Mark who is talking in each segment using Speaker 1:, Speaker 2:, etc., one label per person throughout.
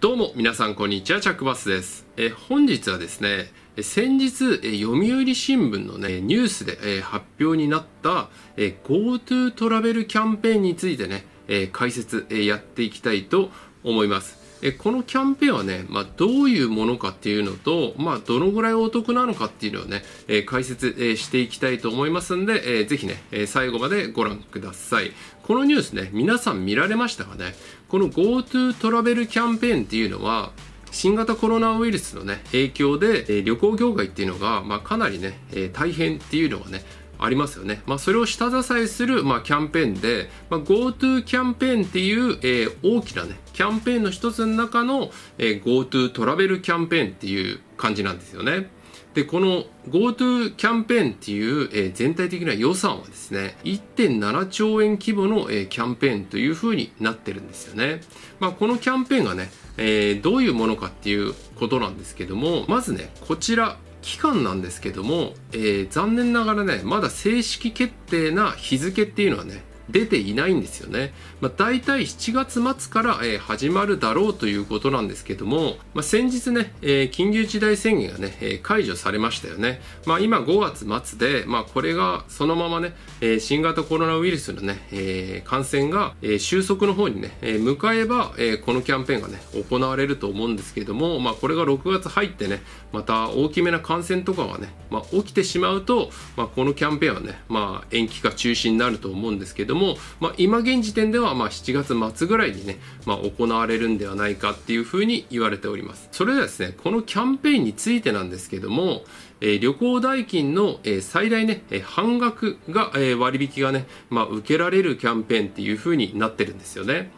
Speaker 1: どうも皆さんこんにちは、チャックバスです。え本日はですね、先日、読売新聞のね、ニュースで発表になった GoTo トラベルキャンペーンについてね、解説やっていきたいと思います。このキャンペーンはね、まあ、どういうものかっていうのと、まあ、どのぐらいお得なのかっていうのをね、え解説していきたいと思いますんで、えぜひね、最後までご覧ください。このニュースね、皆さん見られましたかねこの GoTo トラベルキャンペーンっていうのは、新型コロナウイルスのね、影響で、え旅行業界っていうのが、まあ、かなりね、え大変っていうのがね、ありますよね。まあ、それを下支えする、まあ、キャンペーンで、まあ、GoTo キャンペーンっていう、えー、大きなね、キャンペーンの一つの中の、えー、GoTo トラベルキャンペーンっていう感じなんですよね。で、この GoTo キャンペーンっていう、え全体的な予算はですね、1.7兆円規模の、えキャンペーンというふうになってるんですよね。まあ、このキャンペーンがね、えー、どういうものかっていうことなんですけども、まずね、こちら、期間なんですけども、えー、残念ながらね、まだ正式決定な日付っていうのはね、出ていないんですよね。まあ、大体7月末から、え始まるだろうということなんですけども、まあ、先日ね、え緊急事態宣言がね、え解除されましたよね。まあ、今5月末で、まあ、これがそのままね、え新型コロナウイルスのね、え感染が、え収束の方にね、え向かえば、えこのキャンペーンがね、行われると思うんですけども、まあ、これが6月入ってね、また大きめな感染とかがね、まあ、起きてしまうと、まあ、このキャンペーンはね、まあ、延期か中止になると思うんですけども、も、まあ、今現時点ではま7月末ぐらいにね、まあ、行われるんではないかっていうふうに言われております。それではですね、このキャンペーンについてなんですけども、え旅行代金の、え最大ね、え半額が、え割引がね、まあ、受けられるキャンペーンっていう風になってるんですよね。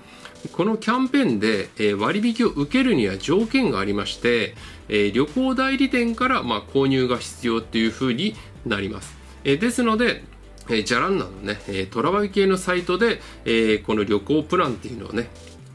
Speaker 1: このキャンペーンで、え割引を受けるには条件がありまして、え旅行代理店から、ま購入が必要っていう風になります。えですので、えー、じゃらんなのね、えー、トラバビ系のサイトで、えー、この旅行プランっていうのをね、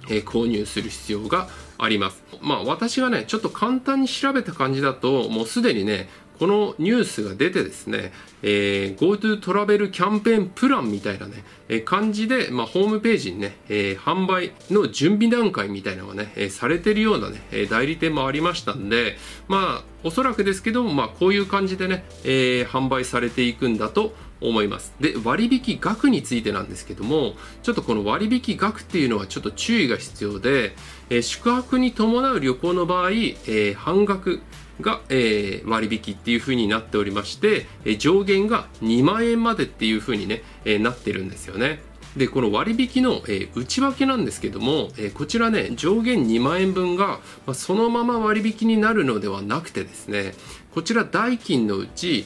Speaker 1: えー、購入する必要があります。まあ私がね、ちょっと簡単に調べた感じだと、もうすでにね、このニュースが出てですね、えー、GoTo トラベルキャンペーンプランみたいなね、えー、感じで、まあ、ホームページにね、えー、販売の準備段階みたいなのがね、えー、されてるようなね、え代理店もありましたんで、まあ、おそらくですけども、まあ、こういう感じでね、え販売されていくんだと思います。で、割引額についてなんですけども、ちょっとこの割引額っていうのはちょっと注意が必要で、えー、宿泊に伴う旅行の場合、えー、半額が、えー、割引っていう風になっておりまして、えー、上限が2万円までっていう風にね、えー、なってるんですよね。で、この割引の、えー、内訳なんですけども、えー、こちらね、上限2万円分が、まあ、そのまま割引になるのではなくてですね、こちら代金のうち、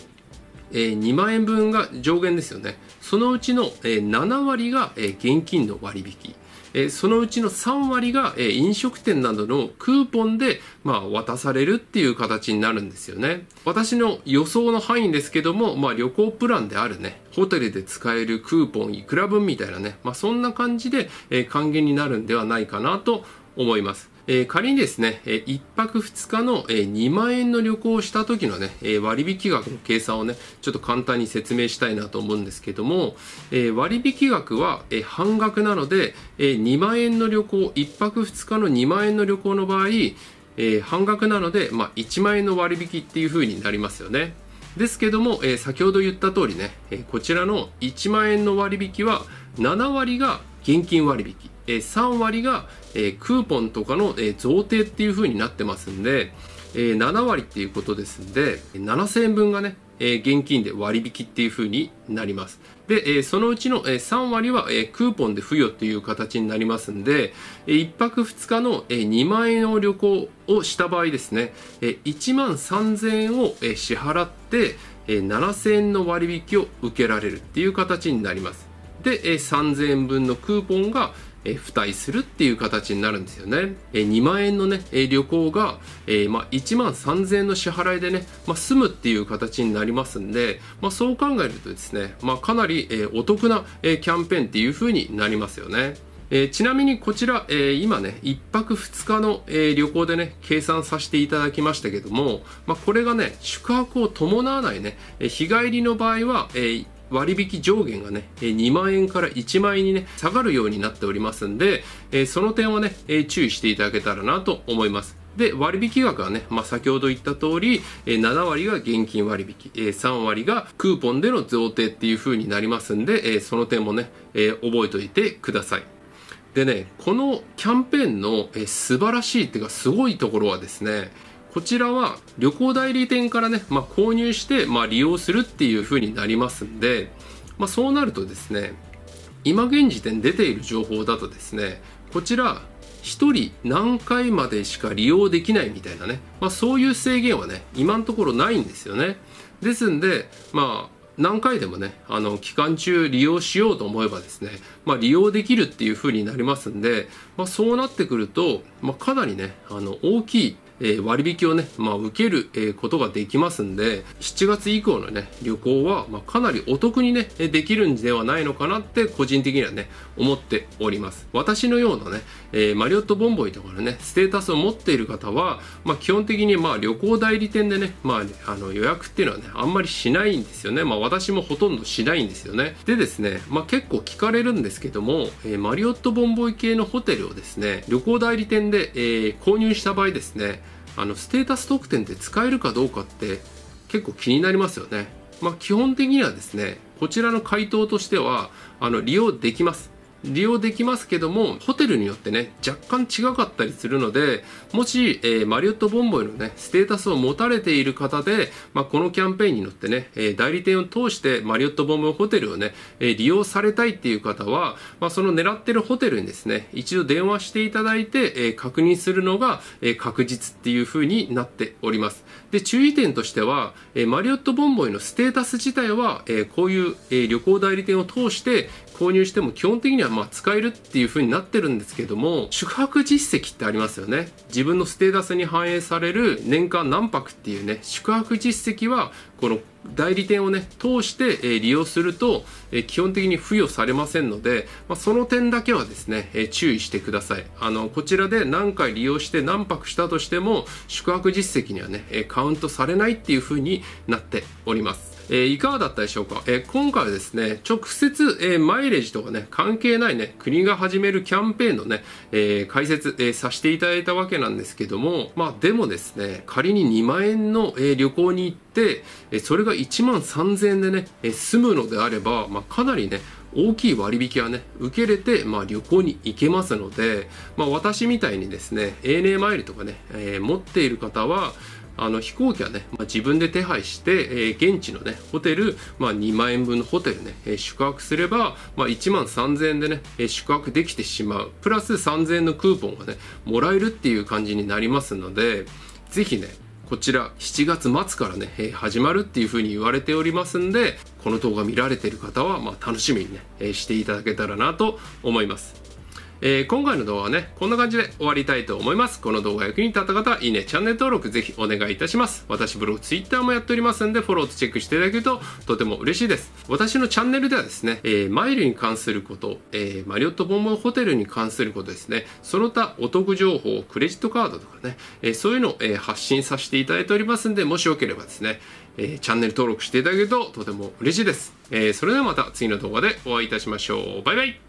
Speaker 1: え2万円分が上限ですよね。そのうちの、え7割が、え現金の割引。えそのうちの3割が、え飲食店などのクーポンで、まあ、渡されるっていう形になるんですよね。私の予想の範囲ですけども、まあ、旅行プランであるね、ホテルで使えるクーポンいくら分みたいなね、まあ、そんな感じで、え還元になるんではないかなと思います。えー、仮にですね、え1泊2日の、え2万円の旅行をした時のね、え割引額の計算をね、ちょっと簡単に説明したいなと思うんですけども、え割引額は、え半額なので、え2万円の旅行、1泊2日の2万円の旅行の場合、え半額なので、まあ、1万円の割引っていう風になりますよね。ですけども、え先ほど言った通りね、えこちらの1万円の割引は7割が現金割引。え3割が、えクーポンとかの、え贈呈っていう風になってますんで、え7割っていうことですんで、7000円分がね、え現金で割引っていう風になります。で、えそのうちの、え3割は、えクーポンで付与っていう形になりますんで、え1泊2日の、え2万円の旅行をした場合ですね、え1万3000円を、え支払って、7000円の割引を受けられるっていう形になります。で、3000円分のクーポンが、え付帯するっていう形になるんですよね。え2万円のね、え旅行が、えまあ、1万3000円の支払いでね、まあ、済むっていう形になりますんで、まあ、そう考えるとですね、まあ、かなり、えお得な、えキャンペーンっていう風になりますよね。えー、ちなみにこちら、えー、今ね、1泊2日の、えー、旅行でね、計算させていただきましたけども、まあ、これがね、宿泊を伴わないね、え日帰りの場合は、え割引上限がね、2万円から1万円にね、下がるようになっておりますんで、その点はね、注意していただけたらなと思います。で、割引額はね、まあ、先ほど言った通り、7割が現金割引、3割がクーポンでの贈呈っていう風になりますんで、その点もね、覚えておいてください。でね、このキャンペーンの素晴らしいっていうかすごいところはですね、こちらは旅行代理店からね、まあ、購入して、まあ、利用するっていう風になりますんで、まあ、そうなるとですね今現時点出ている情報だとですねこちら1人何回までしか利用できないみたいなね、まあ、そういう制限はね今のところないんですよねですんでまあ何回でもねあの期間中利用しようと思えばですね、まあ、利用できるっていう風になりますんで、まあ、そうなってくると、まかなりねあの大きいえ割引をね、まあ、受ける、えことができますんで7月以降のね旅行は、まかなりお得にねできるんではないのかなって個人的にはね思っております私のようなね、えマリオットボンボイとかのねステータスを持っている方は、ま基本的にまあ旅行代理店でね、まあ、あの予約っていうのはねあんまりしないんですよねまあ、私もほとんどしないんですよねでですね、まあ、結構聞かれるんですけども、えマリオットボンボイ系のホテルをですね旅行代理店で、え購入した場合ですねあのステータス特典で使えるかどうかって結構気になりますよね。まあ、基本的にはですねこちらの回答としてはあの利用できます利用できますけどもホテルによってね若干違かったりするのでもし、えー、マリオットボンボイのねステータスを持たれている方で、まあ、このキャンペーンに乗ってね、えー、代理店を通してマリオットボンボイホテルをね、えー、利用されたいっていう方は、まあ、その狙ってるホテルにですね一度電話していただいて、えー、確認するのが、えー、確実っていう風になっておりますで注意点としては、えー、マリオットボンボイのステータス自体は、えー、こういう、えー、旅行代理店を通して購入しても基本的にはま使えるっていう風になってるんですけども宿泊実績ってありますよね自分のステータスに反映される年間何泊っていうね宿泊実績はこの代理店をね通して利用すると基本的に付与されませんので、まあ、その点だけはですね注意してくださいあのこちらで何回利用して何泊したとしても宿泊実績にはねカウントされないっていう風になっておりますえいかがだったでしょうか、え今回はですね、直接、えマイレージとかね、関係ないね、国が始めるキャンペーンのね、え解説、えさせていただいたわけなんですけども、まあでもですね、仮に2万円の、え旅行に行って、えそれが1万3000円でね、え済むのであれば、まあ、かなりね、大きい割引はね、受けれて、まあ、旅行に行けますので、まあ、私みたいにですね、ANA マイルとかね、えー、持っている方は、あの飛行機はね、まあ、自分で手配して、えー、現地のね、ホテル、まあ、2万円分のホテルね、えー、宿泊すれば、まあ、1万3000円でね、えー、宿泊できてしまう。プラス3000円のクーポンがね、もらえるっていう感じになりますので、ぜひね、こちら7月末からね、えー、始まるっていうふうに言われておりますんで、この動画見られてる方は、まあ、楽しみにね、えー、していただけたらなと思います。えー、今回の動画はね、こんな感じで終わりたいと思います。この動画役に立った方は、いいね、チャンネル登録ぜひお願いいたします。私ブログ、ツイッターもやっておりますんで、フォローとチェックしていただけるととても嬉しいです。私のチャンネルではですね、えー、マイルに関すること、えー、マリオットボンボンホテルに関することですね、その他お得情報、クレジットカードとかね、えー、そういうのを、え発信させていただいておりますんで、もしよければですね、えー、チャンネル登録していただけるととても嬉しいです。えそれではまた次の動画でお会いいたしましょう。バイバイ